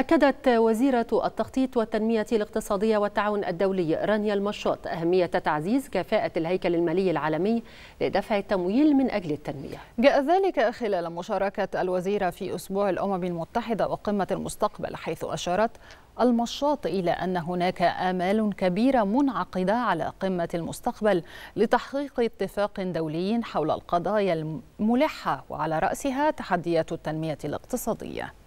أكدت وزيرة التخطيط والتنمية الاقتصادية والتعاون الدولي رانيا المشاط أهمية تعزيز كفاءة الهيكل المالي العالمي لدفع التمويل من أجل التنمية جاء ذلك خلال مشاركة الوزيرة في أسبوع الأمم المتحدة وقمة المستقبل حيث أشارت المشاط إلى أن هناك آمال كبيرة منعقدة على قمة المستقبل لتحقيق اتفاق دولي حول القضايا الملحة وعلى رأسها تحديات التنمية الاقتصادية